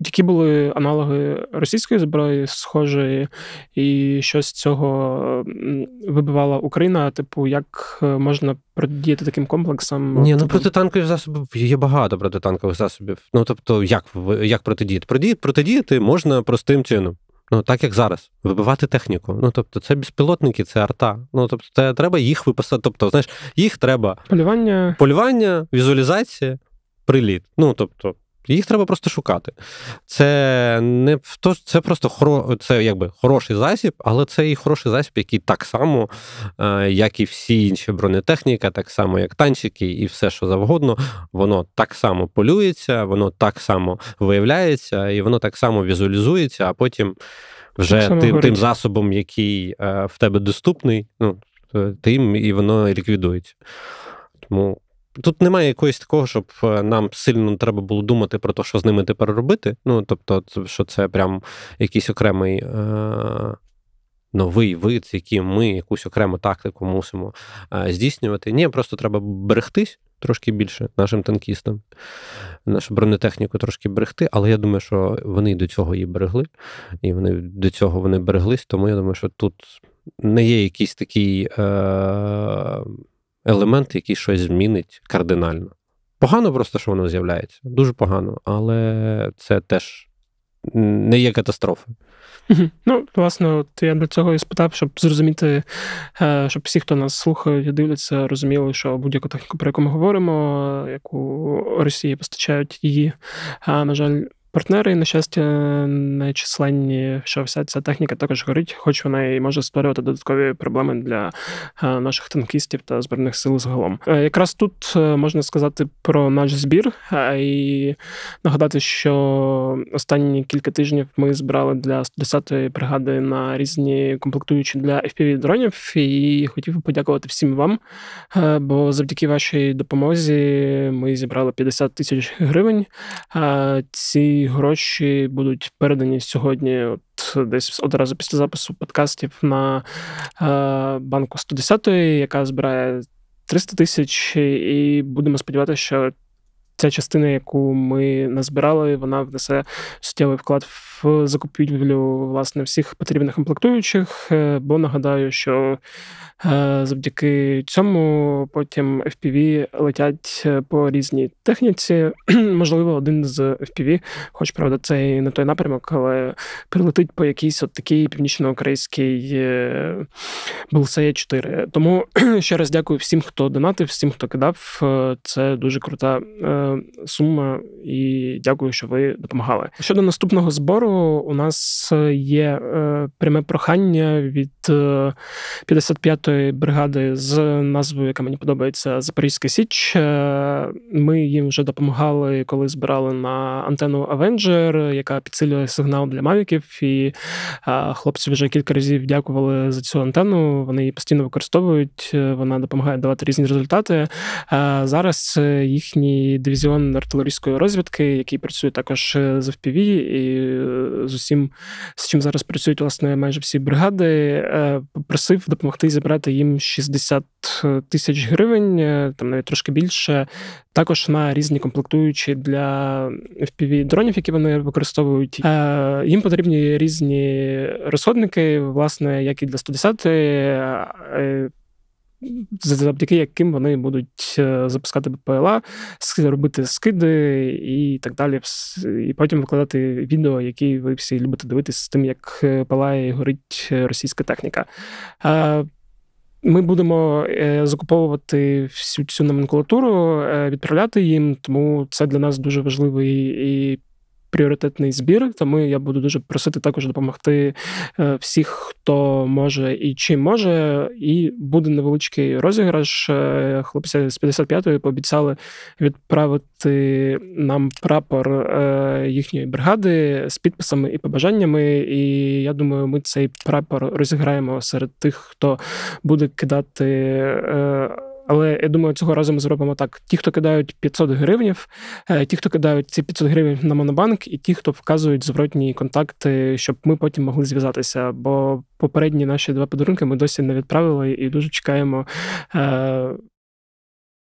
A: які були аналоги російської зброї, схожої, і що з цього вибивала Україна? Типу, як е, можна протидіяти таким комплексам? Ні, ну тобто протитанкових засобів
B: є багато протитанкових засобів. Ну тобто, як як протидіяти? Протидіяти, протидіяти можна простим чином. Ну, так як зараз, вибивати техніку. Ну тобто, це безпілотники, це арта. Ну тобто, це треба їх випасати. Тобто, знаєш, їх треба
A: полювання,
B: полювання, візуалізація, приліт. Ну тобто. Їх треба просто шукати. Це не то, це просто хоро, це якби хороший засіб, але це і хороший засіб, який так само, е, як і всі інші бронетехніка, так само, як танчики, і все, що завгодно, воно так само полюється, воно так само виявляється, і воно так само візуалізується, а потім вже тим тим засобом, який е, в тебе доступний, ну е, тим і воно ліквідується. Тому Тут немає якоїсь такого, щоб е, нам сильно треба було думати про те, що з ними тепер робити. Ну тобто, що це прям якийсь окремий е- новий вид, який ми якусь окрему тактику мусимо е- здійснювати. Ні, просто треба берегтись трошки більше нашим танкістам, нашу бронетехніку трошки берегти. Але я думаю, що вони до цього її берегли, і вони до цього вони береглись. Тому я думаю, що тут не є якийсь такий. Е- елемент, який щось змінить кардинально. Погано просто, що воно з'являється. Дуже погано, але це теж не є катастрофа.
A: Ну, власне, от я для цього і спитав, щоб зрозуміти, е, щоб всі, хто нас слухає дивляться, розуміли, що будь-яку техніку, про яку ми говоримо, яку Росії постачають, її, на жаль, партнери, і, на щастя, нечисленні, що вся ця техніка також горить, хоч вона і може створювати додаткові проблеми для е, наших танкістів та збройних сил загалом. Е, якраз тут е, можна сказати про наш збір і нагадати, що останні кілька тижнів ми збирали для 110-ї бригади на різні комплектуючі для fpv дронів, і хотів подякувати всім вам, бо завдяки вашій допомозі ми зібрали 50 тисяч гривень. Ці гроші будуть передані сьогодні, от десь одразу після запису подкастів на е, банку 110, яка збирає 300 тисяч, і будемо сподіватися, що ця частина, яку ми назбирали, вона внесе суттєвий вклад в закупівлю власне всіх потрібних комплектуючих. Е, бо нагадаю, що е, завдяки цьому потім FPV летять е, по різній техніці. Можливо, один з FPV, хоч правда, це і не той напрямок, але прилетить по якійсь от такій північно-українській Белсея 4. Тому ще раз дякую всім, хто донатив, всім, хто кидав. Це дуже крута. Е, сума, і дякую, що ви допомагали. Щодо наступного збору, у нас е, є е, пряме прохання від 55-ї бригади з назвою, яка мені подобається, Запорізька Січ. Ми їм вже допомагали, коли збирали на антенну Avenger, яка підсилює сигнал для мавіків. І хлопці вже кілька разів дякували за цю антенну. Вони її постійно використовують. Вона допомагає давати різні результати. Зараз їхні дві дивізіон артилерійської розвідки, який працює також е, з FPV і е, з усім, з чим зараз працюють власне майже всі бригади, е, Попросив допомогти зібрати їм 60 тисяч гривень, там навіть трошки більше. Також на різні комплектуючі для fpv дронів, які вони використовують. Їм потрібні різні розходники, власне, як і для 110 завдяки яким вони будуть е, запускати БПЛА, робити скиди і так далі. І потім викладати відео, які ви всі любите дивитися з тим, як е, палає і горить е, російська техніка. Ми будемо закуповувати всю цю номенклатуру, відправляти їм, тому це для нас дуже важливий і пріоритетний збір. Тому я буду дуже просити також допомогти е, всіх, хто може і чим може. І буде невеличкий розіграш. Е, хлопці з 55-ї пообіцяли відправити нам прапор е, їхньої бригади з підписами і побажаннями. І я думаю, ми цей прапор розіграємо серед тих, хто буде кидати. Але я думаю, цього разу ми зробимо так: ті, хто кидають 500 гривнів, е, ті, хто кидають ці 500 гривень на монобанк, і ті, хто вказують зворотні контакти, щоб ми потім могли зв'язатися. Бо попередні наші два подарунки ми досі не відправили і дуже чекаємо. Е,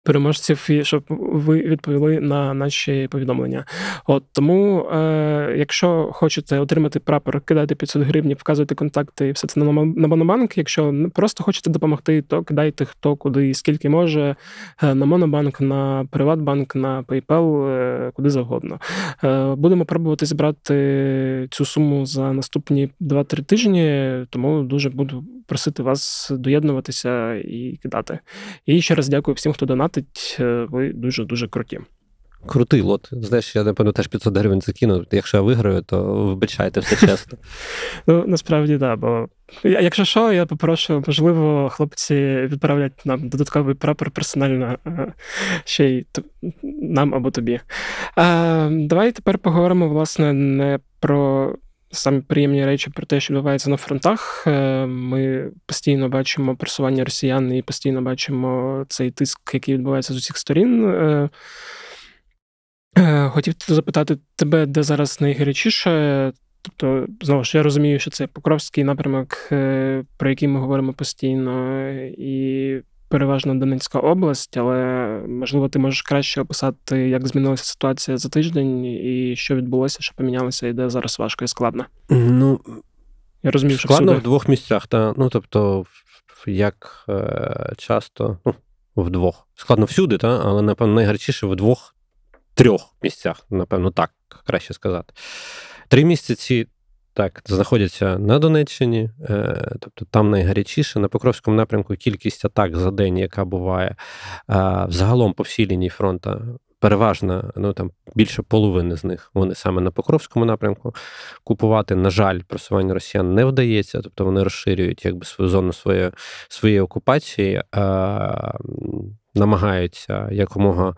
A: переможців, щоб ви відповіли на наші повідомлення. От Тому, е, якщо хочете отримати прапор, кидайте 500 гривень, вказуйте контакти і все це на Монобанк. Якщо просто хочете допомогти, то кидайте хто куди і скільки може. Е, на Монобанк, на Приватбанк, на PayPal, е, куди завгодно. Е, Будемо пробувати зібрати цю суму за наступні 2-3 тижні, тому дуже буду просити вас доєднуватися і кидати. І ще раз дякую всім, хто донат донатить, е, ви дуже-дуже круті.
B: Крутий лот. Знаєш, я, напевно, теж 500 гривень закину. Якщо я виграю, то вибачайте все чесно.
A: Ну, насправді, так. Да, бо якщо що, я попрошу, можливо, хлопці відправлять нам додатковий прапор персонально е, ще й нам або тобі. А, е, Давай тепер поговоримо, власне, не про саме приємні речі про те, що відбувається на фронтах. Е, ми постійно бачимо просування росіян і постійно бачимо цей тиск, який відбувається з усіх сторін. Е, е, хотів запитати тебе, де зараз найгарячіше? Тобто, знову ж я розумію, що це Покровський напрямок, про який ми говоримо постійно, і переважно Донецька область, але можливо ти можеш краще описати, як змінилася ситуація за тиждень і що відбулося, що помінялося, і де зараз важко і складно. Ну я розумію, що складно в
B: двох місцях, та ну тобто, як е, часто ну, вдвох. Складно всюди, та але напевно найгарчіше в двох-трьох місцях, напевно, так краще сказати. Три місяці так, знаходяться на Донеччині, е, тобто там найгарячіше. На Покровському напрямку кількість атак за день, яка буває взагалом по всій лінії фронту, переважно, ну там більше половини з них вони саме на Покровському напрямку. Купувати, на жаль, просування росіян не вдається, тобто вони розширюють якби свою зону своєї своєї окупації, намагаються якомога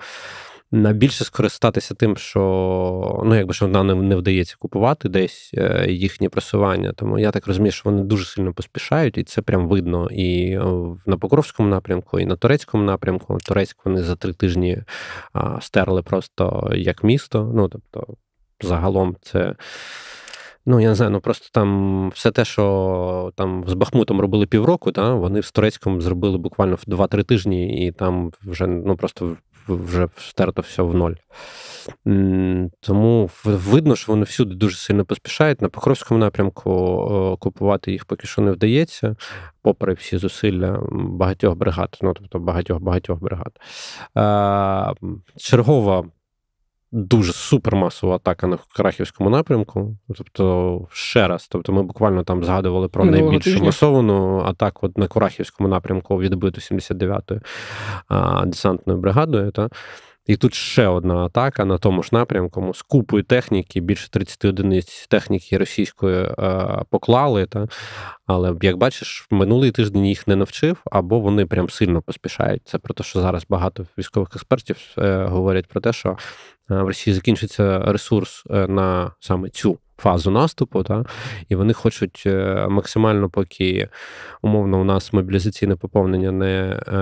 B: на більше скористатися тим, що ну якби що вона не, вдається купувати десь е, їхні просування. Тому я так розумію, що вони дуже сильно поспішають, і це прям видно і е, на Покровському напрямку, і на турецькому напрямку. Турецьк вони за три тижні стерли просто як місто. Ну тобто, загалом це. Ну, я не знаю, ну просто там все те, що там з Бахмутом робили півроку, та, вони в Сторецькому зробили буквально в 2-3 тижні, і там вже ну просто вже стерто все в ноль. Тому видно, що вони всюди дуже сильно поспішають. На Покровському напрямку е, купувати їх поки що не вдається, попри всі зусилля багатьох бригад, ну тобто багатьох-багатьох бригад. Е, чергова дуже супермасова атака на Крахівському напрямку. Тобто, ще раз, тобто, ми буквально там згадували про найбільшу масовану атаку на Курахівському напрямку відбиту 79-ю десантною бригадою. Та? І тут ще одна атака на тому ж напрямку з купою техніки, більше 30 одиниць техніки російської е, поклали. Та? Але як бачиш, минулий тиждень їх не навчив, або вони прям сильно поспішають. Це про те, що зараз багато військових експертів е, говорять про те, що е, в Росії закінчиться ресурс е, на саме цю фазу наступу, та і вони хочуть е, максимально, поки умовно у нас мобілізаційне поповнення не е,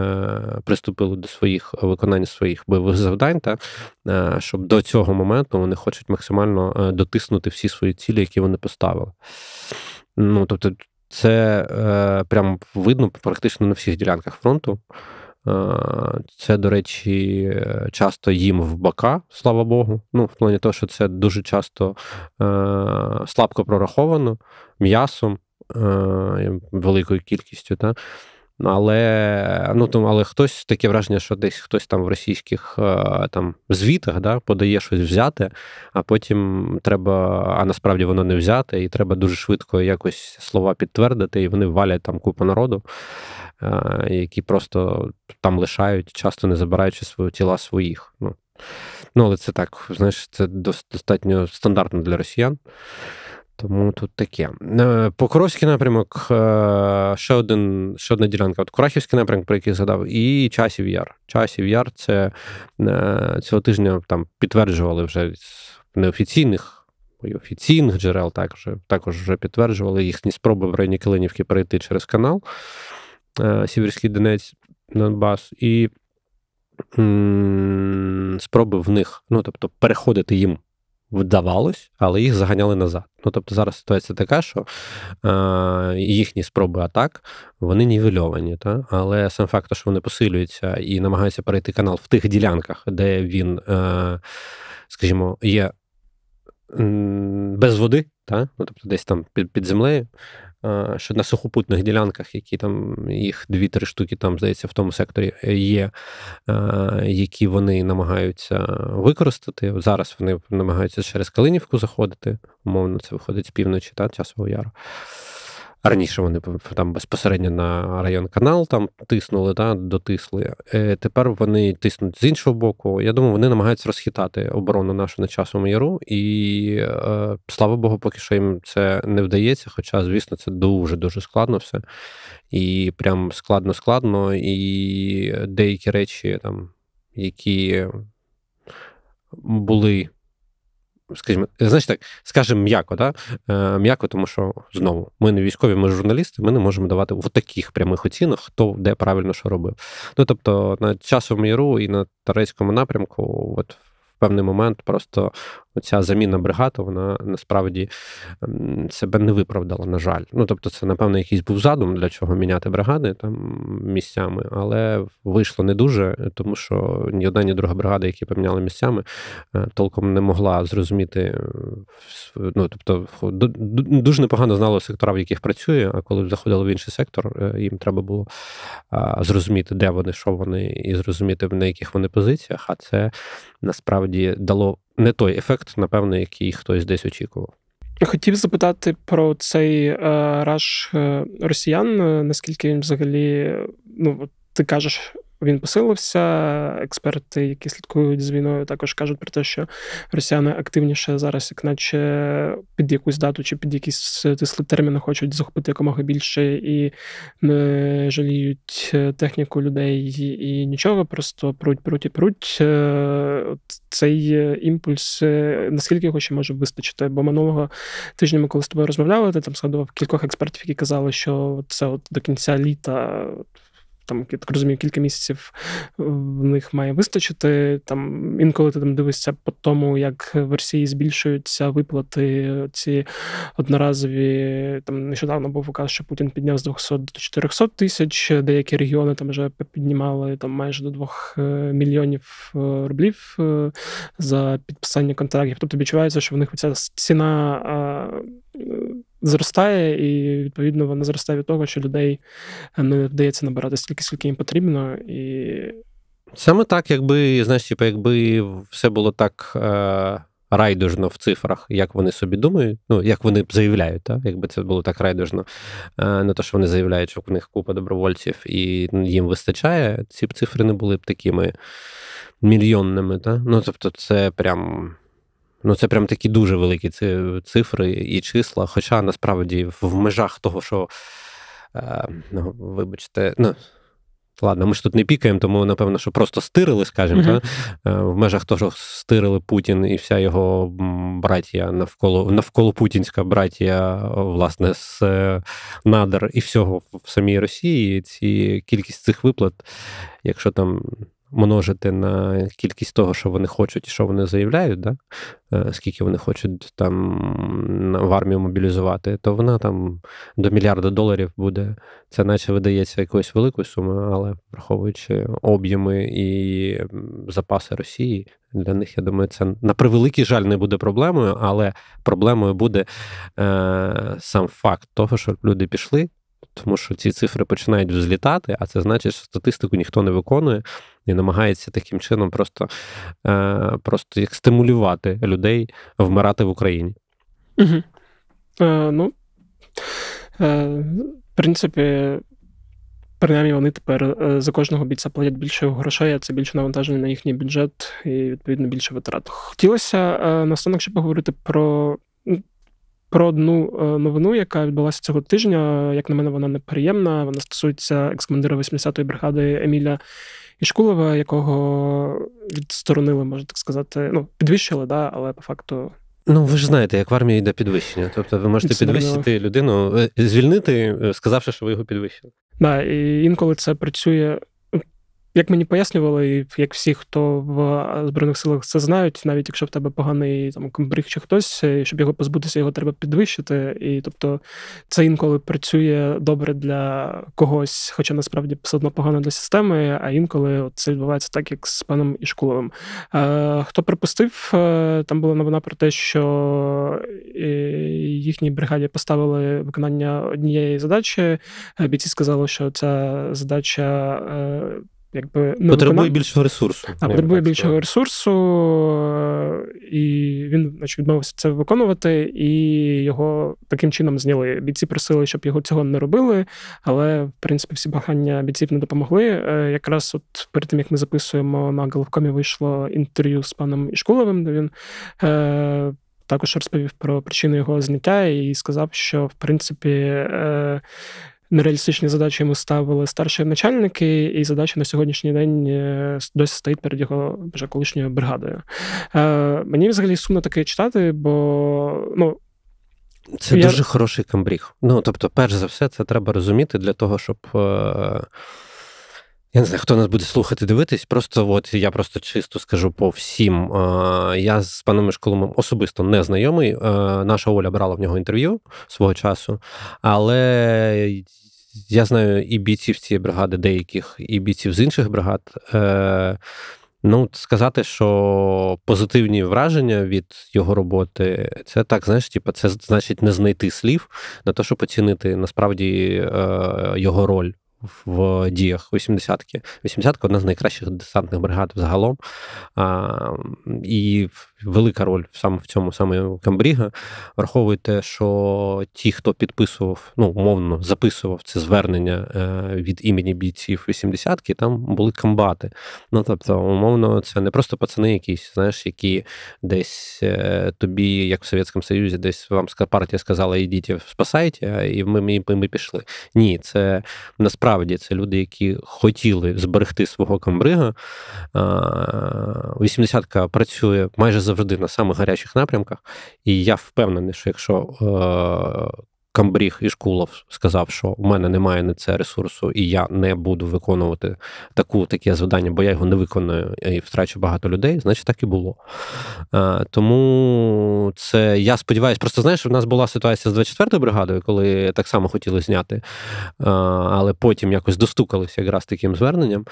B: приступило до своїх е, виконання своїх бойових завдань, та щоб до цього моменту вони хочуть максимально дотиснути всі свої цілі, які вони поставили. Ну тобто, це е, прям видно практично на всіх ділянках фронту. Е, це, до речі, часто їм в бока, слава Богу. Ну, в плані того, що це дуже часто е, слабко прораховано м'ясом е, великою кількістю. Та? Але ну там, але хтось таке враження, що десь хтось там в російських там звітах да, подає щось взяти, а потім треба, а насправді воно не взяте, і треба дуже швидко якось слова підтвердити, і вони валять там купу народу які просто там лишають, часто не забираючи свої тіла своїх. Ну, ну але це так, знаєш, це достатньо стандартно для росіян. Тому тут таке. Е, Покровський напрямок, е, ще один, ще одна ділянка. От Курахівський напрямок, про який згадав, і часів яр. Часів яр це е, цього тижня там підтверджували вже неофіційних. І офіційних джерел також також вже підтверджували їхні спроби в районі Килинівки перейти через канал. Е, Сіверський Донець, Донбас, і спроби в них, ну тобто, переходити їм вдавалось, але їх заганяли назад. Ну тобто, зараз ситуація така, що е, їхні спроби атак вони нівельовані, та але сам факт, що вони посилюються і намагаються перейти канал в тих ділянках, де він, е, скажімо, є без води, та ну тобто, десь там під, під землею. Е, що на сухопутних ділянках, які там їх дві-три штуки там здається в тому секторі е, є, е, які вони намагаються використати. Зараз вони намагаються через Калинівку заходити. Умовно, це виходить з півночі та часового яру. Раніше вони там безпосередньо на район канал там тиснули, да, дотисли. Е, тепер вони тиснуть з іншого боку. Я думаю, вони намагаються розхитати оборону нашу на часовому яру, і е, слава Богу, поки що їм це не вдається. Хоча, звісно, це дуже дуже складно все. І прям складно, складно. І деякі речі, там, які були скажімо, значить так, скажемо м'яко, да? Е, м'яко, тому що знову ми не військові, ми журналісти, ми не можемо давати в таких прямих оцінок, хто де правильно що робив. Ну тобто, на часом яру і на Тарецькому напрямку, от в певний момент, просто оця заміна бригаду, вона насправді ем, себе не виправдала, на жаль. Ну тобто, це, напевно, якийсь був задум для чого міняти бригади там місцями, але вийшло не дуже, тому що ні одна, ні друга бригада, які поміняли місцями, е, толком не могла зрозуміти. Е, ну тобто, дуже непогано знала сектора, в яких працює. А коли заходили в інший сектор, е, їм треба було зрозуміти, де вони, що вони, і зрозуміти на яких вони позиціях. А це насправді дало не той ефект, напевно, який хтось десь очікував.
A: Хотів запитати про цей е, раш е, росіян, е, наскільки він взагалі, ну ти кажеш, він посилився. Експерти, які слідкують з війною, також кажуть про те, що росіяни активніше зараз, як наче під якусь дату чи під якісь тисли терміни, хочуть захопити якомога більше і не жаліють е, техніку людей і нічого, просто пруть, пруть і пруть. Е, от Цей е, імпульс, наскільки його ще може вистачити? Бо минулого тижня ми коли з тобою розмовляли, ти там згадував кількох експертів, які казали, що це от до кінця літа там я так розумію, кілька місяців е, в них має вистачити. Там інколи ти там дивишся по тому, як в Росії збільшуються виплати ці одноразові. Там нещодавно був указ, що Путін підняв з 200 до 400 тисяч. Деякі регіони там вже піднімали там майже до 2 е, мільйонів е, рублів за підписання контрактів. Тобто відчувається, що в них ця ціна зростає, і відповідно вона зростає від того, що людей не ну, вдається набирати стільки, скільки їм потрібно. і...
B: Саме так, якби знаєш, типу, якби все було так е, райдужно в цифрах, як вони собі думають, ну як вони заявляють, та? якби це було так райдужно, е, не то, що вони заявляють, що в них купа добровольців і їм вистачає, ці б цифри не були б такими мільйонними. Та? Ну тобто, це прям Ну, це прям такі дуже великі цифри і числа. Хоча насправді в межах того, що е, ну, вибачте, ну. Ладно, ми ж тут не пікаємо, тому напевно, що просто стирили, скажімо, uh-huh. та? Е, в межах того, що стирили Путін і вся його братія навколо навколо путінська братія, власне, з е, надр і всього в самій Росії. Ці кількість цих виплат, якщо там множити на кількість того, що вони хочуть і що вони заявляють, да? Е, скільки вони хочуть там в армію мобілізувати, то вона там до мільярда доларів буде. Це наче видається якоюсь великою сумою, але враховуючи об'єми і запаси Росії, для них, я думаю, це на превеликий жаль не буде проблемою, але проблемою буде е, сам факт того, що люди пішли. Тому що ці цифри починають взлітати, а це значить, що статистику ніхто не виконує і намагається таким чином просто е, просто як стимулювати людей вмирати в Україні.
A: Угу. Е, Ну, е, в принципі, принаймні вони тепер е, за кожного бійця платять більше грошей, а це більше навантаження на їхній бюджет і відповідно більше витрат. Хотілося е, наостанок ще поговорити про. Ну, про одну е, новину, яка відбулася цього тижня. Як на мене, вона неприємна. Вона стосується екс-командира 80-ї бригади Еміля Ішкулова, якого відсторонили, можна так сказати. Ну, підвищили, да, але по факту.
B: Ну, ви ж знаєте, як в армії йде підвищення. Тобто ви можете це підвищити людину, е, звільнити, е, сказавши, що ви його підвищили.
A: Да, і інколи це працює як мені пояснювали, і як всі, хто в е, збройних силах це знають, навіть якщо в тебе поганий там комбриг чи хтось, е, щоб його позбутися, його треба підвищити. І тобто це інколи працює добре для когось, хоча насправді все одно погано для системи. А інколи це відбувається так, як з паном Ішкуловим. Е, Хто припустив, е, там була новина про те, що їхній бригаді поставили виконання однієї задачі. Бійці сказали, що ця задача якби не ну, потребує виконав... більшого ресурсу. А потребує більшого ресурсу, е, і він значить, відмовився це виконувати, і його таким чином зняли. Бійці просили, щоб його цього не робили, але в принципі всі багання бійців не допомогли. Е, якраз от перед тим як ми записуємо на головкомі, вийшло інтерв'ю з паном Ішкуловим, де він. Е- також розповів про причини його зняття і сказав, що в принципі е, нереалістичні задачі йому ставили старші начальники, і задача на сьогоднішній день е, досі стоїть перед його вже колишньою бригадою. Е, Мені взагалі сумно таке читати, бо ну. Це я... дуже
B: хороший камбріг. Ну тобто, перш за все, це треба розуміти для того, щоб. Е... Я не знаю, хто нас буде слухати, дивитись. Просто от я просто чисто скажу по всім. Е, я з паном Мишколомом особисто не знайомий. Е, наша Оля брала в нього інтерв'ю свого часу, але. Я знаю і бійців цієї бригади, деяких, і бійців з інших бригад. Е, ну, сказати, що позитивні враження від його роботи, це так, знаєш, типу, це значить не знайти слів на те, щоб оцінити насправді його роль в діях 80-ки. 80-ка одна з найкращих десантних бригад взагалом. А, І велика роль саме в цьому саме Камбріга. Враховує те, що ті, хто підписував, ну умовно записував це звернення е, від імені бійців 80-ки, там були камбати. Ну тобто, умовно, це не просто пацани, якісь, знаєш, які десь е, тобі, як в Совєтському Союзі, десь вам партія сказала, ідіть, спасайте, і ми, ми, ми, ми пішли. Ні, це насправді справді це люди, які хотіли зберегти свого камбрига. 80-ка працює майже завжди на самих гарячих напрямках, і я впевнений, що якщо е, Камбріг і Шкулов сказав, що у мене немає на це ресурсу, і я не буду виконувати таку таке завдання, бо я його не виконую і втрачу багато людей. Значить, так і було. А, е, Тому це я сподіваюся, просто знаєш, в нас була ситуація з 24-ю бригадою, коли так само хотіли зняти, а, е, але потім якось достукалися якраз таким зверненням.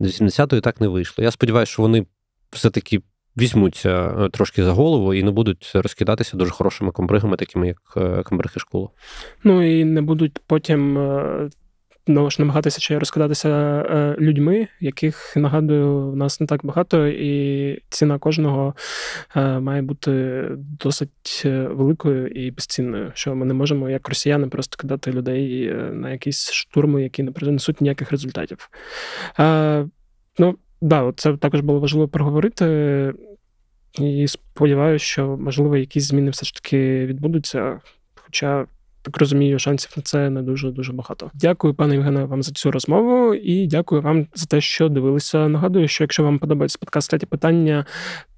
B: З 80-ї так не вийшло. Я сподіваюся, що вони все-таки візьмуться е, трошки за голову і не будуть розкидатися дуже хорошими комбригами, такими як е, комбриги школа.
A: Ну і не будуть потім знову е, ж намагатися чи розкидатися людьми, яких нагадую, в нас не так багато, і ціна кожного має бути досить великою і безцінною. Що ми не можемо, як росіяни, просто кидати людей на якісь штурми, які не принесуть ніяких результатів. Ну, да, це також було важливо проговорити. І сподіваюся, що можливо якісь зміни все ж таки відбудуться. Хоча так розумію, шансів на це не дуже дуже багато. Дякую, пане Євгене, вам за цю розмову і дякую вам за те, що дивилися. Нагадую, що якщо вам подобається подкаст «Треті питання,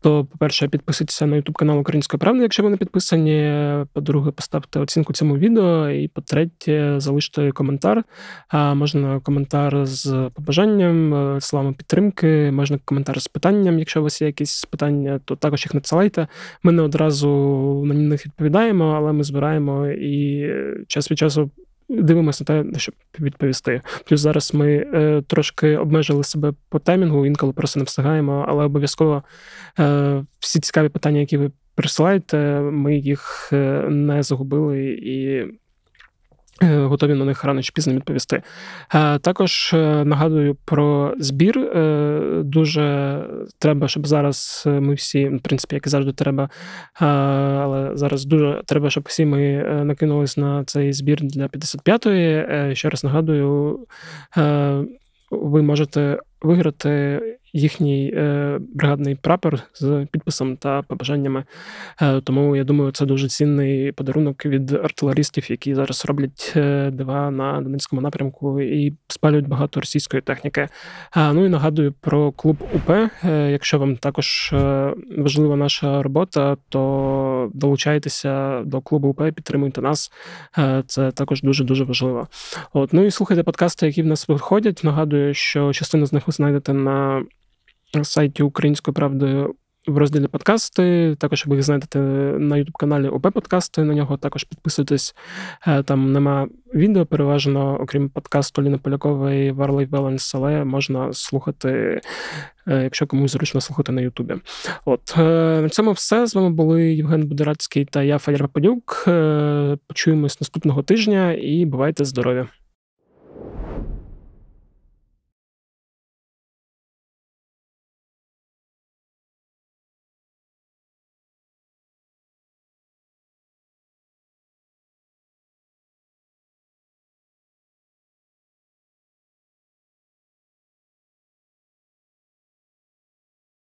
A: то по-перше, підписуйтеся на youtube канал Української правди, якщо ви не підписані. По-друге, поставте оцінку цьому відео. І по-третє, залиште коментар. А можна коментар з побажанням, е, словами підтримки, можна коментар з питанням. Якщо у вас є якісь питання, то також їх надсилайте. Ми не одразу на них відповідаємо, але ми збираємо і час від часу. Дивимося на те, щоб відповісти. Плюс зараз ми е, трошки обмежили себе по таймінгу, інколи просто не встигаємо, але обов'язково е, всі цікаві питання, які ви присилаєте, ми їх е, не загубили і Е, готові на них рано чи пізно відповісти. Е, також е, нагадую про збір. Дуже треба, щоб зараз ми всі, в принципі, як і завжди треба, але зараз дуже треба, щоб всі ми накинулись на цей збір для 55-ї. Ще раз нагадую, ви можете виграти їхній е, бригадний прапор з підписом та побажаннями. Е, тому я думаю, це дуже цінний подарунок від артилерістів, які зараз роблять е, дива на Донецькому напрямку і спалюють багато російської техніки. Ну і нагадую про клуб УП. Якщо вам також важлива наша робота, то долучайтеся до клубу УП, підтримуйте нас. Це також дуже дуже важливо. От ну і слухайте подкасти, які в нас виходять. Нагадую, що частину з них ви знайдете на сайті Української правди в розділі подкасти. Також ви їх знайти на Ютуб-каналі ОП Подкасти. На нього також підписуйтесь. Е, там нема відео, переважно, окрім подкасту Ліни Полякової Варлей Баланс, але можна слухати, е, якщо комусь зручно слухати на Ютубі. От е, на цьому все. З вами були Євген Будерацький та я, Федір Пападюк. Почуємось наступного тижня і бувайте здорові!